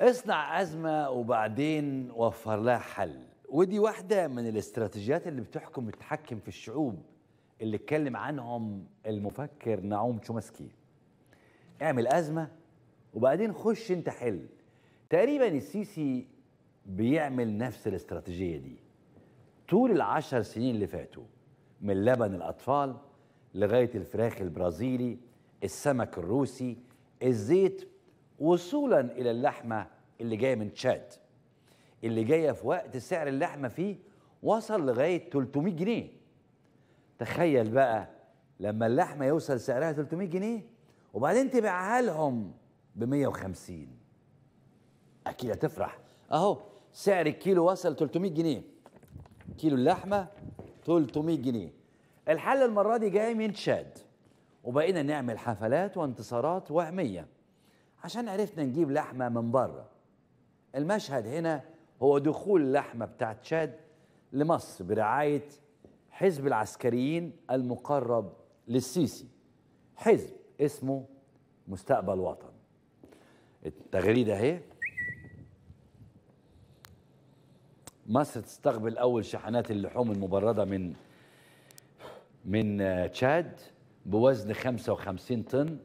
اصنع أزمة وبعدين وفر لها حل ودي واحدة من الاستراتيجيات اللي بتحكم التحكم في الشعوب اللي اتكلم عنهم المفكر نعوم تشومسكي اعمل أزمة وبعدين خش انت حل تقريبا السيسي بيعمل نفس الاستراتيجية دي طول العشر سنين اللي فاتوا من لبن الأطفال لغاية الفراخ البرازيلي السمك الروسي الزيت وصولا الى اللحمه اللي جايه من تشاد اللي جايه في وقت سعر اللحمه فيه وصل لغايه 300 جنيه تخيل بقى لما اللحمه يوصل سعرها 300 جنيه وبعدين تبيعها لهم ب 150 اكيد هتفرح اهو سعر الكيلو وصل 300 جنيه كيلو اللحمه 300 جنيه الحل المره دي جاي من تشاد وبقينا نعمل حفلات وانتصارات وهميه عشان عرفنا نجيب لحمة من بره المشهد هنا هو دخول اللحمة بتاعت تشاد لمصر برعاية حزب العسكريين المقرب للسيسي حزب اسمه مستقبل وطن التغريدة اهي مصر تستقبل أول شحنات اللحوم المبردة من من آه، تشاد بوزن 55 طن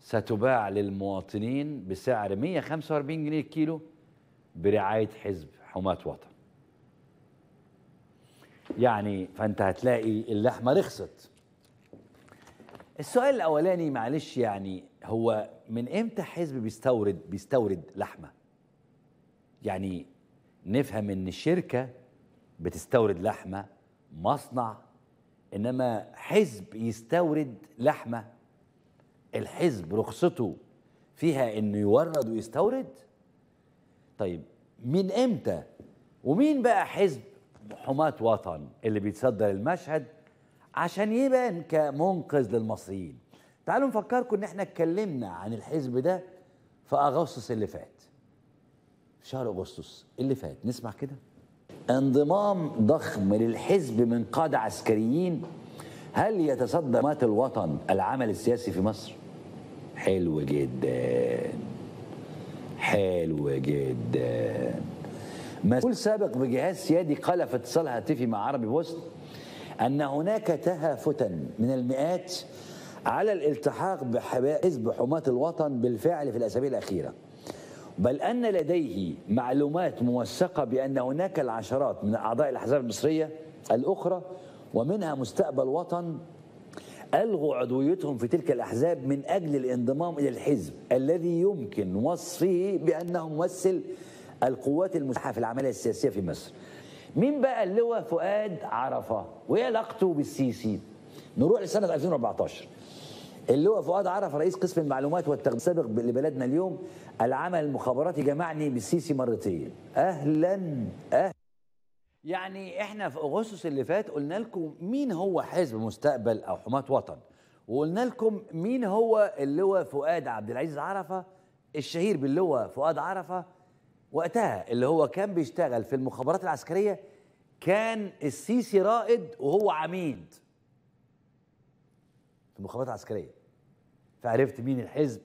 ستباع للمواطنين بسعر 145 جنيه الكيلو برعاية حزب حماة وطن يعني فانت هتلاقي اللحمة رخصت السؤال الأولاني معلش يعني هو من امتى حزب بيستورد بيستورد لحمة يعني نفهم ان الشركة بتستورد لحمة مصنع انما حزب يستورد لحمه الحزب رخصته فيها انه يورد ويستورد طيب من امتى ومين بقى حزب حماة وطن اللي بيتصدر المشهد عشان يبان كمنقذ للمصريين تعالوا نفكركم ان احنا اتكلمنا عن الحزب ده في اغسطس اللي فات شهر اغسطس اللي فات نسمع كده انضمام ضخم للحزب من قادة عسكريين هل يتصدى مات الوطن العمل السياسي في مصر؟ حلو جدا حلو جدا مسؤول سابق بجهاز سيادي قال في اتصال هاتفي مع عربي بوست أن هناك تهافتا من المئات على الالتحاق بحزب حماة الوطن بالفعل في الأسابيع الأخيرة بل أن لديه معلومات موثقة بأن هناك العشرات من أعضاء الأحزاب المصرية الأخرى ومنها مستقبل وطن ألغوا عضويتهم في تلك الأحزاب من أجل الانضمام إلى الحزب الذي يمكن وصفه بأنه ممثل القوات المسلحة في العملية السياسية في مصر مين بقى اللي هو فؤاد عرفة وإيه علاقته بالسيسي نروح لسنة 2014 اللي هو فؤاد عرفة رئيس قسم المعلومات والتغذيه السابق لبلدنا اليوم العمل المخابراتي جمعني بالسيسي مرتين أهلا أهلا يعني احنا في اغسطس اللي فات قلنا لكم مين هو حزب مستقبل او حماة وطن وقلنا لكم مين هو اللواء فؤاد عبد العزيز عرفه الشهير باللواء فؤاد عرفه وقتها اللي هو كان بيشتغل في المخابرات العسكريه كان السيسي رائد وهو عميد في المخابرات العسكريه فعرفت مين الحزب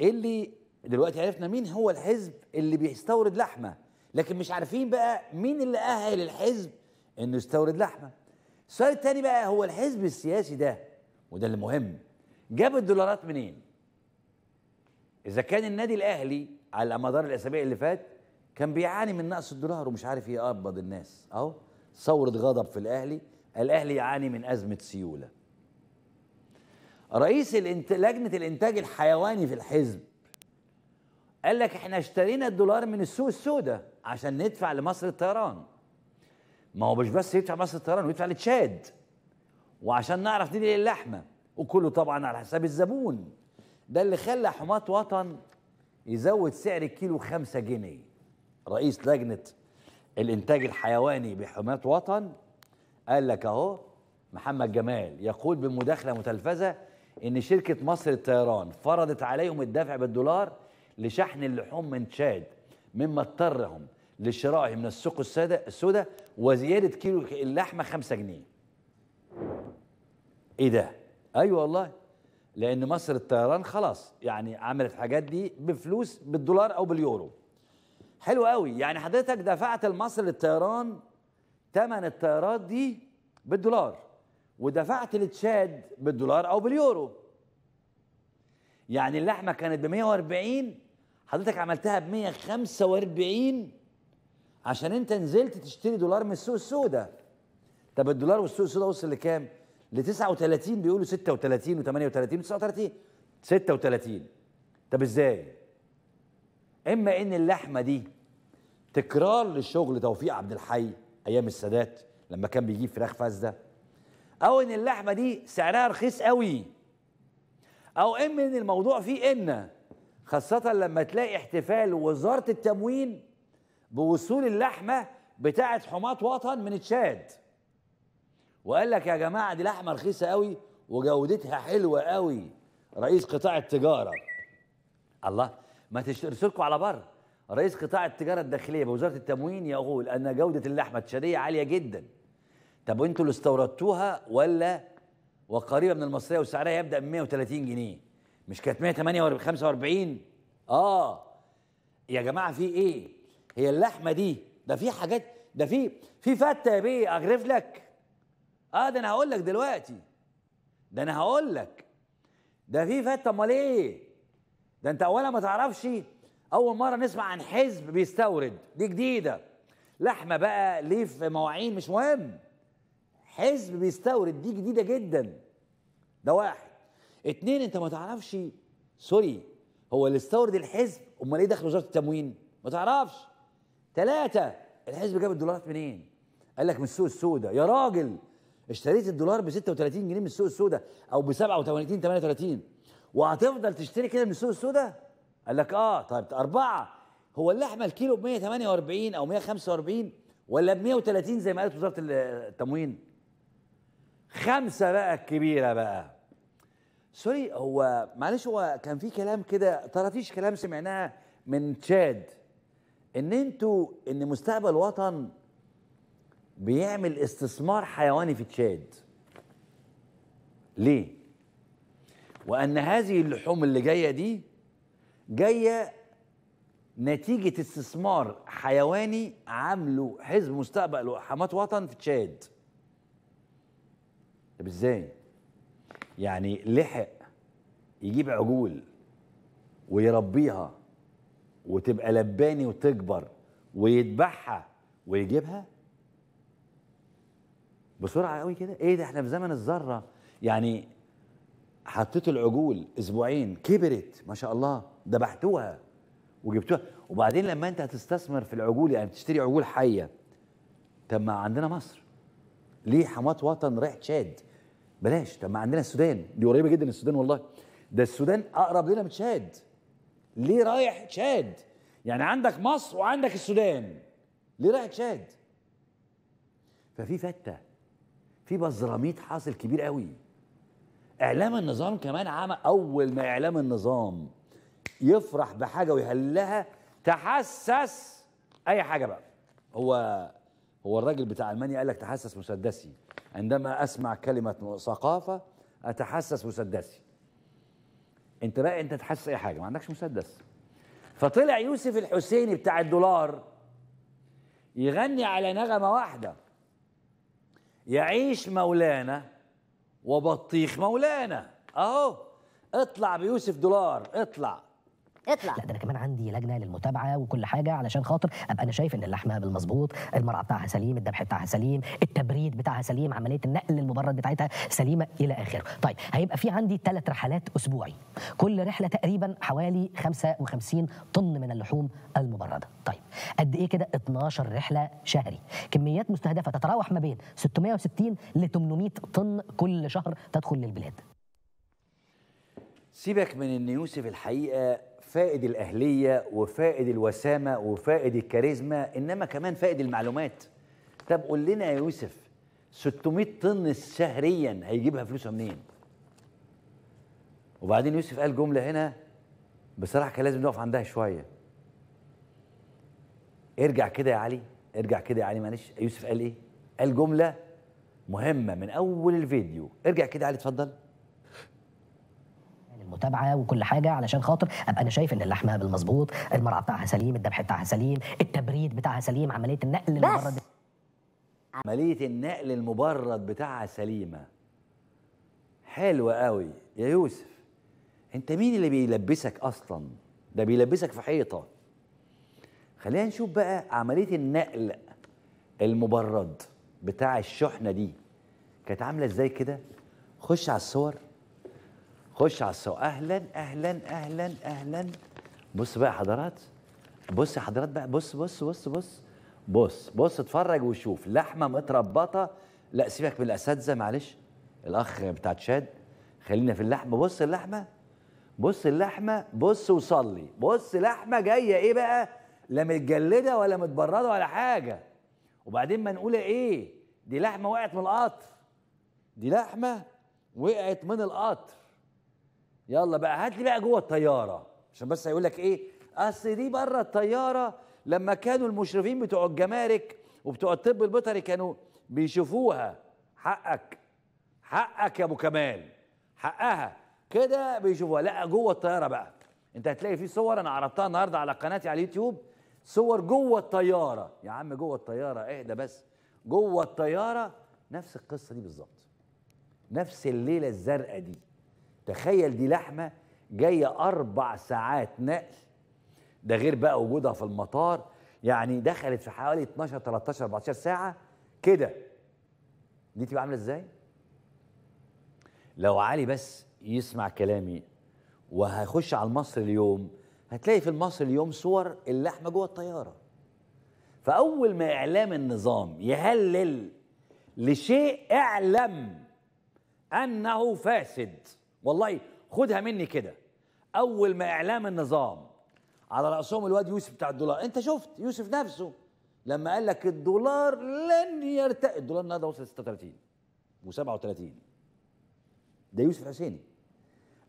اللي دلوقتي عرفنا مين هو الحزب اللي بيستورد لحمه لكن مش عارفين بقى مين اللي أهل الحزب إنه يستورد لحمة السؤال الثاني بقى هو الحزب السياسي ده وده اللي مهم جاب الدولارات منين إذا كان النادي الأهلي على مدار الأسابيع اللي فات كان بيعاني من نقص الدولار ومش عارف يقبض الناس أهو ثورة غضب في الأهلي الأهلي يعاني من أزمة سيولة رئيس الانت... لجنة الإنتاج الحيواني في الحزب قال لك احنا اشترينا الدولار من السوق السوداء عشان ندفع لمصر الطيران ما هو مش بس يدفع مصر الطيران ويدفع لتشاد وعشان نعرف ندي اللحمه وكله طبعا على حساب الزبون ده اللي خلى حماة وطن يزود سعر الكيلو 5 جنيه رئيس لجنه الانتاج الحيواني بحماة وطن قال لك اهو محمد جمال يقول بمداخله متلفزه ان شركه مصر للطيران فرضت عليهم الدفع بالدولار لشحن اللحوم من تشاد مما اضطرهم لشرائه من السوق السوداء وزيادة كيلو اللحمة خمسة جنيه ايه ده ايوه والله لان مصر الطيران خلاص يعني عملت الحاجات دي بفلوس بالدولار او باليورو حلو قوي يعني حضرتك دفعت لمصر للطيران ثمن الطيارات دي بالدولار ودفعت لتشاد بالدولار او باليورو يعني اللحمه كانت ب 140 حضرتك عملتها ب 145 عشان انت نزلت تشتري دولار من السوق السوداء طب الدولار والسوق السوداء وصل لكام؟ ل 39 بيقولوا 36 و38 و39 36 طب ازاي؟ اما ان اللحمه دي تكرار لشغل توفيق عبد الحي ايام السادات لما كان بيجيب فراخ فاسده او ان اللحمه دي سعرها رخيص قوي او اما ان الموضوع فيه ان خاصة لما تلاقي احتفال وزارة التموين بوصول اللحمة بتاعة حماة وطن من تشاد وقال لك يا جماعة دي لحمة رخيصة قوي وجودتها حلوة قوي رئيس قطاع التجارة الله ما ترسلكوا على بر رئيس قطاع التجارة الداخلية بوزارة التموين يقول أن جودة اللحمة التشادية عالية جدا طب وانتوا اللي استوردتوها ولا وقريبة من المصرية وسعرها يبدأ من 130 جنيه مش كانت 148 45 اه يا جماعه في ايه هي اللحمه دي ده في حاجات ده في في فته يا بيه اغرف لك اه ده انا هقول لك دلوقتي ده انا هقول لك ده في فته امال ايه ده انت اولا ما تعرفش اول مره نسمع عن حزب بيستورد دي جديده لحمه بقى ليه في مواعين مش مهم حزب بيستورد دي جديده جدا ده واحد اتنين انت ما تعرفش سوري هو اللي استورد الحزب امال ايه دخل وزاره التموين ما تعرفش ثلاثه الحزب جاب الدولارات منين قال لك من السوق السوداء يا راجل اشتريت الدولار ب 36 جنيه من السوق السوداء او ب 87 38 وهتفضل تشتري كده من السوق السوداء قال لك اه طيب اربعه هو اللحمه الكيلو ب 148 او 145 ولا ب 130 زي ما قالت وزاره التموين خمسه بقى الكبيره بقى سوري هو معلش هو كان في كلام كده ترى فيش كلام سمعناها من تشاد ان انتوا ان مستقبل وطن بيعمل استثمار حيواني في تشاد ليه وان هذه اللحوم اللي جايه دي جايه نتيجه استثمار حيواني عامله حزب مستقبل وحماه وطن في تشاد طب ازاي يعني لحق يجيب عجول ويربيها وتبقى لباني وتكبر ويذبحها ويجيبها بسرعه قوي كده ايه ده احنا في زمن الذره يعني حطيت العجول اسبوعين كبرت ما شاء الله ذبحتوها وجبتوها وبعدين لما انت هتستثمر في العجول يعني تشتري عجول حيه طب ما عندنا مصر ليه حماة وطن رايح تشاد بلاش طب ما عندنا السودان دي قريبه جدا السودان والله ده السودان اقرب لنا من تشاد ليه رايح تشاد يعني عندك مصر وعندك السودان ليه رايح تشاد ففي فته في بزراميط حاصل كبير قوي اعلام النظام كمان عمل اول ما اعلام النظام يفرح بحاجه ويهلها تحسس اي حاجه بقى هو هو الراجل بتاع المانيا قال لك تحسس مسدسي عندما أسمع كلمة ثقافة أتحسس مسدسي أنت بقى أنت تحسس أي حاجة ما عندكش مسدس فطلع يوسف الحسيني بتاع الدولار يغني على نغمة واحدة يعيش مولانا وبطيخ مولانا أهو اطلع بيوسف دولار اطلع اطلع لا ده انا كمان عندي لجنه للمتابعه وكل حاجه علشان خاطر ابقى انا شايف ان اللحمه بالمظبوط المرعى بتاعها سليم الدبح بتاعها سليم التبريد بتاعها سليم عمليه النقل المبرد بتاعتها سليمه الى اخره طيب هيبقى في عندي ثلاث رحلات اسبوعي كل رحله تقريبا حوالي 55 طن من اللحوم المبرده طيب قد ايه كده 12 رحله شهري كميات مستهدفه تتراوح ما بين 660 ل 800 طن كل شهر تدخل للبلاد سيبك من ان يوسف الحقيقه فائد الاهليه وفائد الوسامه وفائد الكاريزما انما كمان فائد المعلومات طب قول لنا يا يوسف 600 طن شهريا هيجيبها فلوسها منين وبعدين يوسف قال جمله هنا بصراحه كان لازم نقف عندها شويه ارجع كده يا علي ارجع كده يا علي معلش يوسف قال ايه قال جمله مهمه من اول الفيديو ارجع كده يا علي اتفضل متابعه وكل حاجه علشان خاطر ابقى انا شايف ان اللحمه بالمظبوط المرعى بتاعها سليم الدبح بتاعها سليم التبريد بتاعها سليم عمليه النقل المبرد عمليه النقل المبرد بتاعها سليمه حلوه قوي يا يوسف انت مين اللي بيلبسك اصلا ده بيلبسك في حيطه خلينا نشوف بقى عمليه النقل المبرد بتاع الشحنه دي كانت عامله ازاي كده خش على الصور خش على السوق اهلا اهلا اهلا اهلا بص بقى يا حضرات بص يا حضرات بقى بص بص بص بص بص بص اتفرج وشوف لحمه متربطه لا سيبك من الاساتذه معلش الاخ بتاع تشاد خلينا في اللحمه بص اللحمه بص اللحمه بص وصلي بص لحمه جايه ايه بقى لا متجلده ولا متبرده ولا حاجه وبعدين ما نقول ايه دي لحمه وقعت من القطر دي لحمه وقعت من القطر يلا بقى هات لي بقى جوه الطياره عشان بس هيقول لك ايه اصل دي بره الطياره لما كانوا المشرفين بتوع الجمارك وبتوع الطب البيطري كانوا بيشوفوها حقك حقك يا ابو كمال حقها كده بيشوفوها لا جوه الطياره بقى انت هتلاقي في صور انا عرضتها النهارده على قناتي على اليوتيوب صور جوه الطياره يا عم جوه الطياره اهدى بس جوه الطياره نفس القصه دي بالظبط نفس الليله الزرقاء دي تخيل دي لحمة جاية أربع ساعات نقل ده غير بقى وجودها في المطار يعني دخلت في حوالي 12 13 14 ساعة كده دي تبقى عاملة ازاي؟ لو علي بس يسمع كلامي وهيخش على المصري اليوم هتلاقي في المصري اليوم صور اللحمة جوه الطيارة فأول ما إعلام النظام يهلل لشيء اعلم أنه فاسد والله خدها مني كده اول ما اعلام النظام على راسهم الواد يوسف بتاع الدولار انت شفت يوسف نفسه لما قال لك الدولار لن يرتقي الدولار النهارده وصل 36 و37 ده يوسف حسيني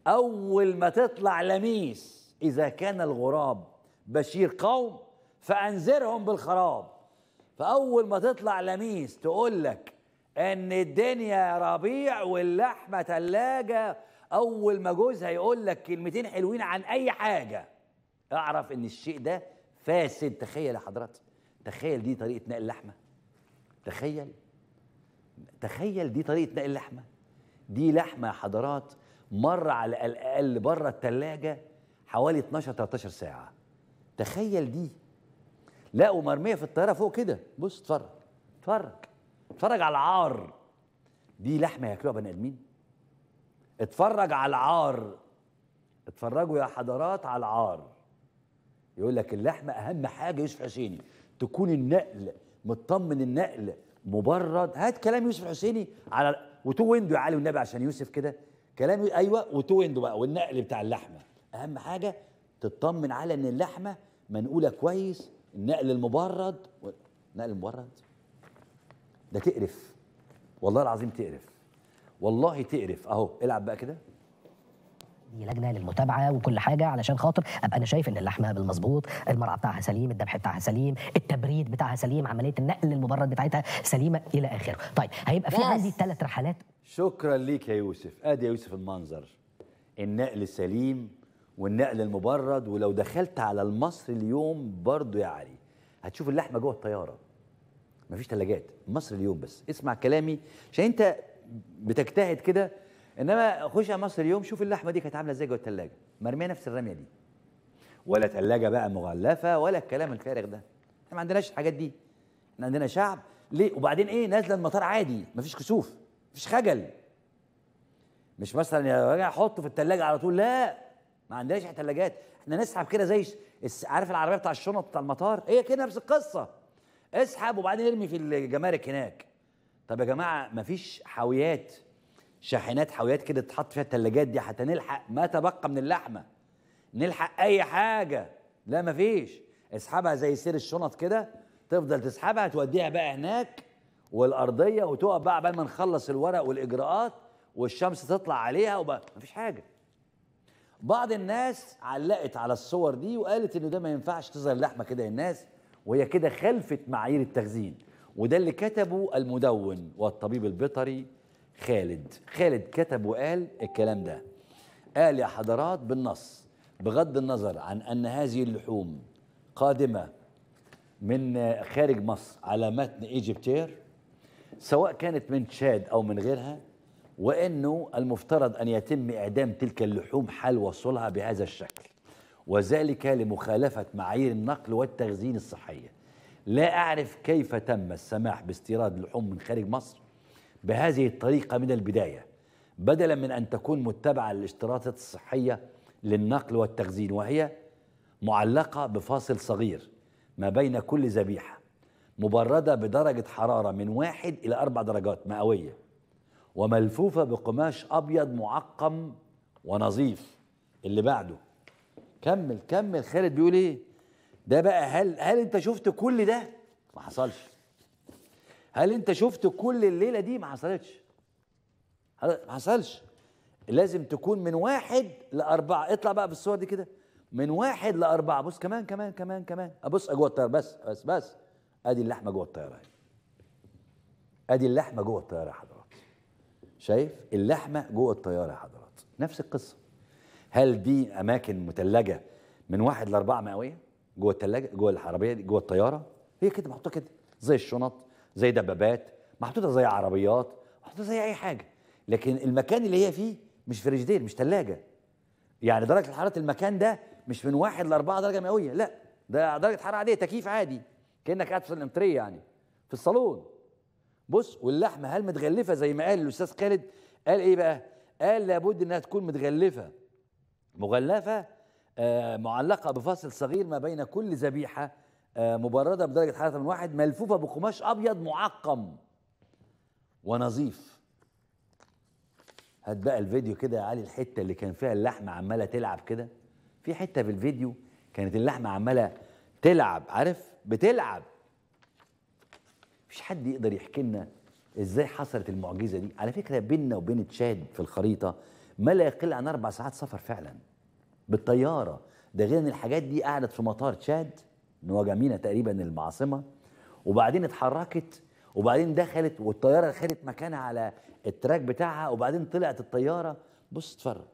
اول ما تطلع لميس اذا كان الغراب بشير قوم فانذرهم بالخراب فاول ما تطلع لميس تقول لك ان الدنيا ربيع واللحمه ثلاجه اول ما جوزها يقول لك كلمتين حلوين عن اي حاجه اعرف ان الشيء ده فاسد تخيل يا حضرتك تخيل دي طريقه نقل اللحمه تخيل تخيل دي طريقه نقل اللحمه دي لحمه يا حضرات مر على الاقل بره الثلاجه حوالي 12 13 ساعه تخيل دي لقوا مرميه في الطياره فوق كده بص اتفرج اتفرج اتفرج على العار دي لحمه ياكلوها بني ادمين اتفرج على العار اتفرجوا يا حضرات على العار يقول لك اللحمة أهم حاجة يوسف حسيني تكون النقل مطمن النقل مبرد هات كلام يوسف حسيني على وتو ويندو يا علي والنبي عشان يوسف كده كلام ايوه وتو ويندو بقى والنقل بتاع اللحمه اهم حاجه تطمن على ان اللحمه منقوله كويس النقل المبرد و... النقل المبرد ده تقرف والله العظيم تقرف والله تقرف اهو العب بقى كده دي لجنه للمتابعه وكل حاجه علشان خاطر ابقى انا شايف ان اللحمه بالمظبوط المرعى بتاعها سليم الدبح بتاعها سليم التبريد بتاعها سليم عمليه النقل المبرد بتاعتها سليمه الى اخره طيب هيبقى في عندي ثلاث رحلات شكرا ليك يا يوسف ادي يا يوسف المنظر النقل السليم والنقل المبرد ولو دخلت على المصري اليوم برضو يا علي هتشوف اللحمه جوه الطياره مفيش ثلاجات مصر اليوم بس اسمع كلامي عشان انت بتجتهد كده انما خش على مصر اليوم شوف اللحمه دي كانت عامله ازاي جوه الثلاجه مرميه نفس الرميه دي ولا ثلاجه بقى مغلفه ولا الكلام الفارغ ده احنا ما عندناش الحاجات دي احنا عندنا شعب ليه وبعدين ايه نازله المطار عادي مفيش كسوف مفيش خجل مش مثلا يا راجع حطه في الثلاجه على طول لا ما عندناش ثلاجات احنا نسحب كده زي عارف العربيه بتاع الشنط بتاع المطار هي إيه كده نفس القصه اسحب وبعدين ارمي في الجمارك هناك طب يا جماعه مفيش حاويات شاحنات حاويات كده تتحط فيها الثلاجات دي حتى نلحق ما تبقى من اللحمه نلحق اي حاجه لا مفيش اسحبها زي سير الشنط كده تفضل تسحبها توديها بقى هناك والارضيه وتقف بقى بعد ما نخلص الورق والاجراءات والشمس تطلع عليها وبقى مفيش حاجه بعض الناس علقت على الصور دي وقالت انه ده ما ينفعش تظهر لحمه كده للناس وهي كده خلفت معايير التخزين وده اللي كتبه المدون والطبيب البيطري خالد خالد كتب وقال الكلام ده قال يا حضرات بالنص بغض النظر عن أن هذه اللحوم قادمة من خارج مصر على متن ايجيبتير سواء كانت من تشاد أو من غيرها وأنه المفترض أن يتم إعدام تلك اللحوم حال وصولها بهذا الشكل وذلك لمخالفة معايير النقل والتخزين الصحية لا أعرف كيف تم السماح باستيراد اللحوم من خارج مصر بهذه الطريقة من البداية بدلا من أن تكون متبعة للاشتراطات الصحية للنقل والتخزين وهي معلقة بفاصل صغير ما بين كل ذبيحة مبردة بدرجة حرارة من واحد إلى أربع درجات مئوية وملفوفة بقماش أبيض معقم ونظيف اللي بعده كمل كمل خالد بيقول إيه ده بقى هل هل انت شفت كل ده ما حصلش هل انت شفت كل الليله دي ما حصلتش ما حصلش لازم تكون من واحد لاربعه اطلع بقى في الصور دي كده من واحد لاربعه بص كمان كمان كمان كمان ابص جوه الطياره بس بس بس ادي اللحمه جوه الطياره ادي اللحمه جوه الطياره يا حضرات شايف اللحمه جوه الطياره يا حضرات نفس القصه هل دي اماكن مثلجه من واحد لاربعه مئويه جوه الثلاجه جوه العربيه دي جوه الطياره هي كده محطوطه كده زي الشنط زي دبابات محطوطه زي عربيات محطوطه زي اي حاجه لكن المكان اللي هي فيه مش فريجدير مش ثلاجه يعني درجه حراره المكان ده مش من واحد لاربعه درجه مئويه لا ده درجه حراره عاديه تكييف عادي كانك قاعد في الامتريه يعني في الصالون بص واللحمه هل متغلفه زي ما قال الاستاذ خالد قال ايه بقى قال لابد انها تكون متغلفه مغلفه آه، معلقة بفاصل صغير ما بين كل ذبيحة آه، مبردة بدرجة حرارة من واحد ملفوفة بقماش أبيض معقم ونظيف هات بقى الفيديو كده يا علي الحتة اللي كان فيها اللحمة عمالة تلعب كده في حتة في الفيديو كانت اللحمة عمالة تلعب عارف بتلعب مفيش حد يقدر يحكي لنا ازاي حصلت المعجزة دي على فكرة بيننا وبين تشاد في الخريطة ما لا يقل عن أربع ساعات سفر فعلاً بالطياره ده غير ان الحاجات دي قعدت في مطار تشاد نواجامينا تقريبا المعاصمه وبعدين اتحركت وبعدين دخلت والطياره خدت مكانها على التراك بتاعها وبعدين طلعت الطياره بص اتفرج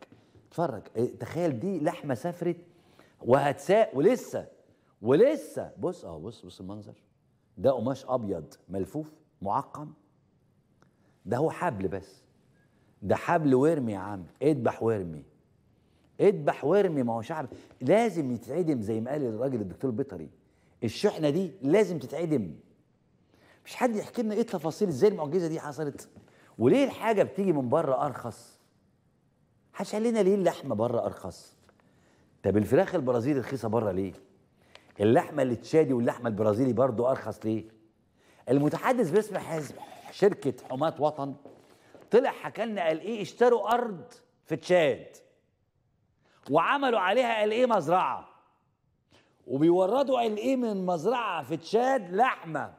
اتفرج إيه، تخيل دي لحمه سافرت وهتساء ولسه ولسه بص اهو بص بص المنظر ده قماش ابيض ملفوف معقم ده هو حبل بس ده حبل وارمي يا عم اذبح وارمي اذبح وارمي ما هو شعب لازم يتعدم زي ما قال الراجل الدكتور بيطري الشحنه دي لازم تتعدم مش حد يحكي لنا ايه التفاصيل ازاي المعجزه دي حصلت وليه الحاجه بتيجي من بره ارخص حدش قال لنا ليه اللحمه بره ارخص طب الفراخ البرازيلي رخيصه بره ليه اللحمه اللي تشادي واللحمه البرازيلي برضه ارخص ليه المتحدث باسم حزب شركه حماه وطن طلع حكى لنا قال ايه اشتروا ارض في تشاد وعملوا عليها الايه مزرعه وبيوردوا الايه من مزرعه في تشاد لحمه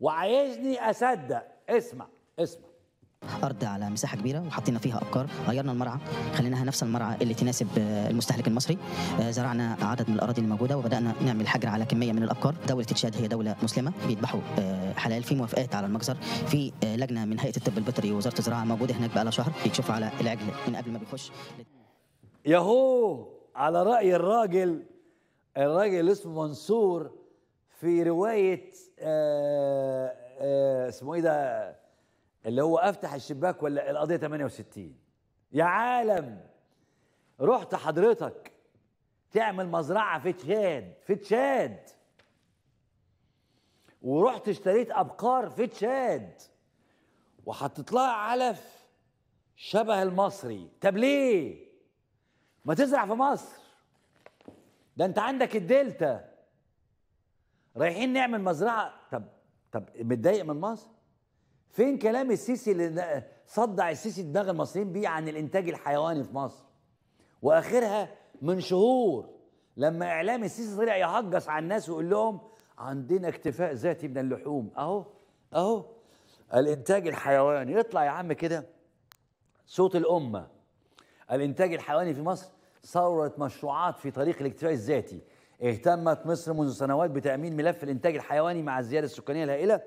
وعايزني اصدق اسمع اسمع ارض على مساحه كبيره وحطينا فيها ابقار غيرنا المرعى خليناها نفس المرعى اللي تناسب المستهلك المصري آه، زرعنا عدد من الاراضي الموجوده وبدانا نعمل حجر على كميه من الابقار دوله تشاد هي دوله مسلمه بيذبحوا آه، حلال في موافقات على المجزر في آه، لجنه من هيئه الطب البيطري ووزاره الزراعه موجوده هناك بقى لها شهر بيكشفوا على العجل من قبل ما بيخش يهو على رأي الراجل الراجل اسمه منصور في رواية آآ آه، آآ آه، اسمه ايه ده اللي هو افتح الشباك ولا القضية 68 يا عالم رحت حضرتك تعمل مزرعة في تشاد في تشاد ورحت اشتريت ابقار في تشاد وحطيت لها علف شبه المصري طب ليه ما تزرع في مصر ده انت عندك الدلتا رايحين نعمل مزرعه طب طب متضايق من مصر فين كلام السيسي اللي صدع السيسي دماغ المصريين بيه عن الانتاج الحيواني في مصر واخرها من شهور لما اعلام السيسي طلع يهجس على الناس ويقول لهم عندنا اكتفاء ذاتي من اللحوم اهو اهو الانتاج الحيواني يطلع يا عم كده صوت الامه الإنتاج الحيواني في مصر ثورة مشروعات في طريق الاكتفاء الذاتي اهتمت مصر منذ سنوات بتأمين ملف الإنتاج الحيواني مع الزيادة السكانية الهائلة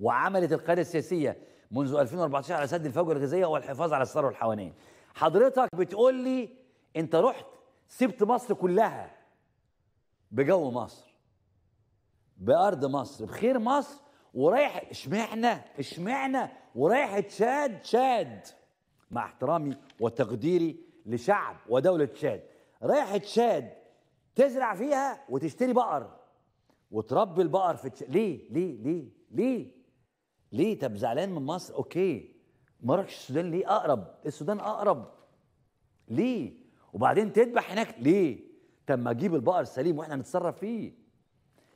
وعملت القيادة السياسية منذ 2014 على سد الفجوة الغذائية والحفاظ على الثروة الحيوانية حضرتك بتقول لي أنت رحت سبت مصر كلها بجو مصر بأرض مصر بخير مصر ورايح اشمعنا اشمعنا ورايح تشاد تشاد مع احترامي وتقديري لشعب ودولة تشاد رايحة تشاد تزرع فيها وتشتري بقر وتربي البقر في تشاد ليه ليه ليه ليه ليه طب زعلان من مصر اوكي مراكش السودان ليه اقرب السودان اقرب ليه وبعدين تذبح هناك ليه طب ما اجيب البقر سليم واحنا نتصرف فيه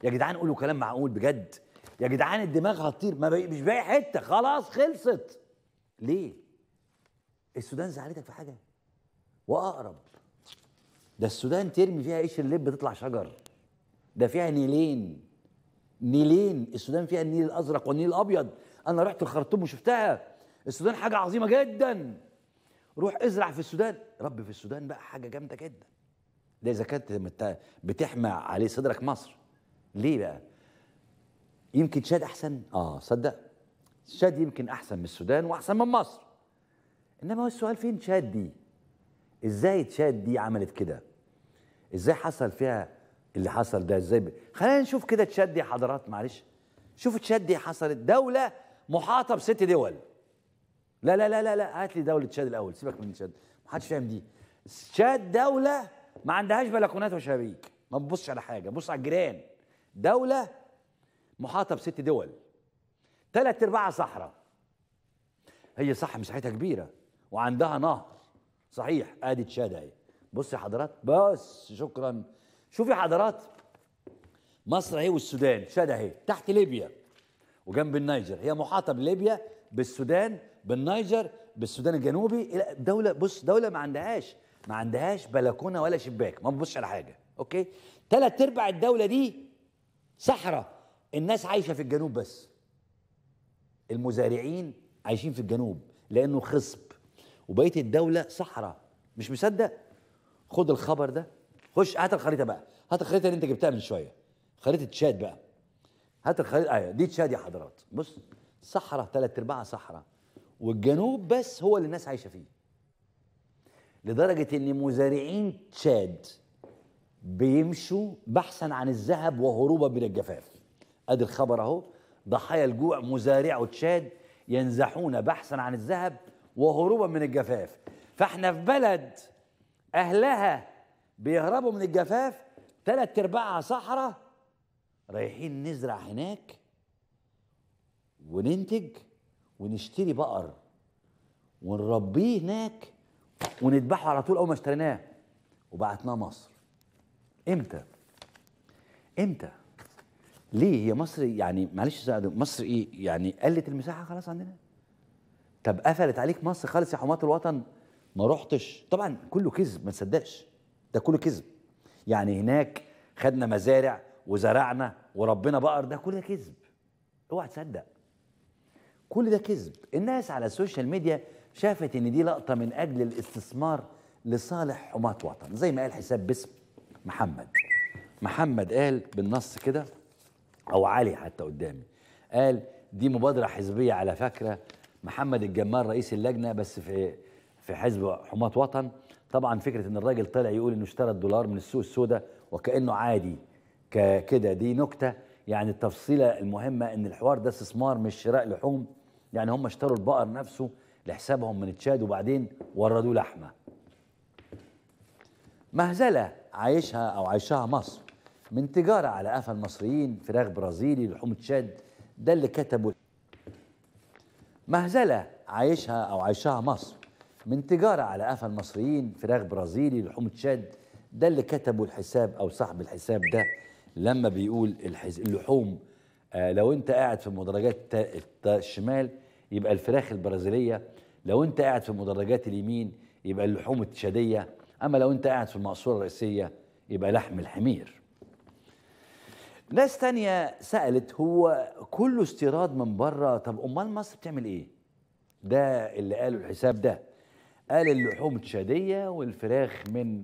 يا جدعان قولوا كلام معقول بجد يا جدعان الدماغ هتطير ما مش باقي حته خلاص خلصت ليه السودان زعلتك في حاجه واقرب ده السودان ترمي فيها إيش اللب تطلع شجر ده فيها نيلين نيلين السودان فيها النيل الازرق والنيل الابيض انا رحت الخرطوم وشفتها السودان حاجه عظيمه جدا روح ازرع في السودان رب في السودان بقى حاجه جامده جدا ده اذا كانت بتحمى عليه صدرك مصر ليه بقى يمكن شاد احسن اه صدق شاد يمكن احسن من السودان واحسن من مصر انما هو السؤال فين تشاد دي ازاي تشاد دي عملت كده ازاي حصل فيها اللي حصل ده ازاي ب... خلينا نشوف كده تشاد دي حضرات معلش شوف تشاد دي حصلت دوله محاطه بست دول لا لا لا لا لا هات لي دوله تشاد الاول سيبك من تشاد ما حدش فاهم دي تشاد دوله ما عندهاش بلكونات وشبابيك ما تبصش على حاجه بص على الجيران دوله محاطه بست دول ثلاث ارباعها صحراء هي صح مساحتها كبيره وعندها نهر صحيح ادي تشاد اهي بص يا حضرات بس شكرا شوفي يا حضرات مصر اهي والسودان تشاد اهي تحت ليبيا وجنب النيجر هي محاطه بليبيا بالسودان بالنيجر بالسودان الجنوبي دوله بص دوله ما عندهاش ما عندهاش بلكونه ولا شباك ما بتبصش على حاجه اوكي ثلاث ارباع الدوله دي صحراء الناس عايشه في الجنوب بس المزارعين عايشين في الجنوب لانه خصب وبقيه الدوله صحراء مش مصدق خد الخبر ده خش هات الخريطه بقى هات الخريطه اللي انت جبتها من شويه خريطه تشاد بقى هات الخريطه ايوه دي تشاد يا حضرات بص صحراء ثلاث ارباعها صحراء والجنوب بس هو اللي الناس عايشه فيه لدرجه ان مزارعين تشاد بيمشوا بحثا عن الذهب وهروبا من الجفاف ادي الخبر اهو ضحايا الجوع مزارعو تشاد ينزحون بحثا عن الذهب وهروبا من الجفاف فاحنا في بلد اهلها بيهربوا من الجفاف ثلاث ارباعها صحراء رايحين نزرع هناك وننتج ونشتري بقر ونربيه هناك ونذبحه على طول اول ما اشتريناه وبعتناه مصر امتى امتى ليه هي مصر يعني معلش مصر ايه يعني قلت المساحه خلاص عندنا طب قفلت عليك مصر خالص يا حماة الوطن ما رحتش طبعا كله كذب ما تصدقش ده كله كذب يعني هناك خدنا مزارع وزرعنا وربنا بقر ده كل ده كذب اوعى تصدق كل ده كذب الناس على السوشيال ميديا شافت ان دي لقطه من اجل الاستثمار لصالح حماة وطن زي ما قال حساب باسم محمد محمد قال بالنص كده او علي حتى قدامي قال دي مبادره حزبيه على فكره محمد الجمال رئيس اللجنه بس في في حزب حماة وطن طبعا فكره ان الراجل طلع يقول انه اشترى الدولار من السوق السوداء وكانه عادي كده دي نكته يعني التفصيله المهمه ان الحوار ده استثمار مش شراء لحوم يعني هم اشتروا البقر نفسه لحسابهم من تشاد وبعدين وردوا لحمه مهزله عايشها او عايشها مصر من تجاره على قفا المصريين فراخ برازيلي لحوم تشاد ده اللي كتبه مهزلة عايشها أو عايشها مصر من تجارة على قفا المصريين فراخ برازيلي لحوم تشاد ده اللي كتبه الحساب أو صاحب الحساب ده لما بيقول الحز... اللحوم آه لو أنت قاعد في المدرجات الشمال يبقى الفراخ البرازيلية لو أنت قاعد في المدرجات اليمين يبقى اللحوم التشادية أما لو أنت قاعد في المقصورة الرئيسية يبقى لحم الحمير ناس تانية سألت هو كله استيراد من بره طب أمال مصر بتعمل إيه؟ ده اللي قاله الحساب ده قال اللحوم تشادية والفراخ من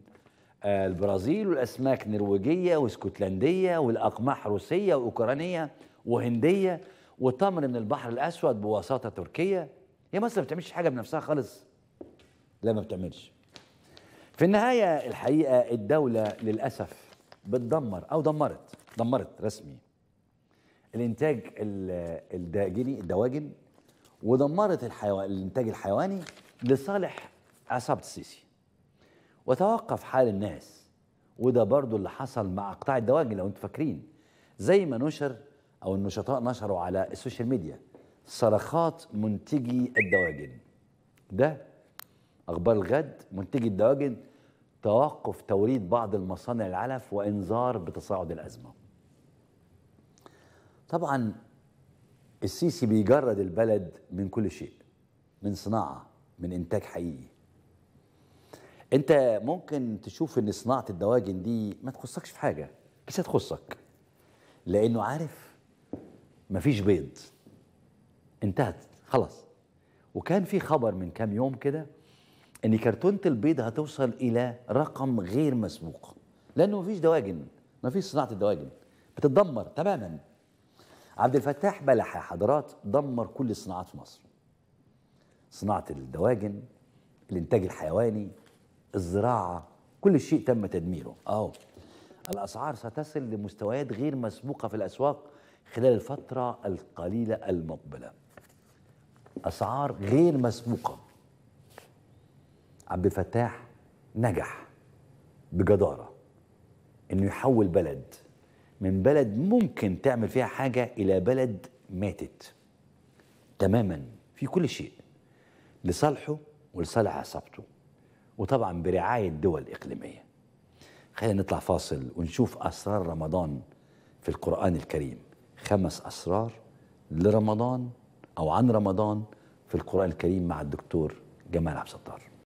آه، البرازيل والأسماك نرويجية واسكتلندية والأقماح روسية وأوكرانية وهندية والتمر من البحر الأسود بوساطة تركية يا مصر ما بتعملش حاجة بنفسها خالص لا ما بتعملش في النهاية الحقيقة الدولة للأسف بتدمر أو دمرت دمرت رسمي الانتاج الداجني الدواجن ودمرت الحيوان الانتاج الحيواني لصالح عصابه السيسي وتوقف حال الناس وده برضو اللي حصل مع قطاع الدواجن لو انتم فاكرين زي ما نشر او النشطاء نشروا على السوشيال ميديا صرخات منتجي الدواجن ده اخبار الغد منتجي الدواجن توقف توريد بعض المصانع العلف وانذار بتصاعد الازمه طبعا السيسي بيجرد البلد من كل شيء من صناعه من انتاج حقيقي انت ممكن تشوف ان صناعه الدواجن دي ما تخصكش في حاجه بس تخصك لانه عارف مفيش بيض انتهت خلاص وكان في خبر من كام يوم كده ان كرتونه البيض هتوصل الى رقم غير مسبوق لانه مفيش دواجن مفيش صناعه الدواجن بتتدمر تماما عبد الفتاح بلح يا حضرات دمر كل الصناعات في مصر صناعة الدواجن الانتاج الحيواني الزراعة كل شيء تم تدميره أهو الأسعار ستصل لمستويات غير مسبوقة في الأسواق خلال الفترة القليلة المقبلة أسعار غير مسبوقة عبد الفتاح نجح بجدارة إنه يحول بلد من بلد ممكن تعمل فيها حاجة إلى بلد ماتت تماما في كل شيء لصالحه ولصالح عصابته وطبعا برعاية دول إقليمية خلينا نطلع فاصل ونشوف أسرار رمضان في القرآن الكريم خمس أسرار لرمضان أو عن رمضان في القرآن الكريم مع الدكتور جمال عبد الستار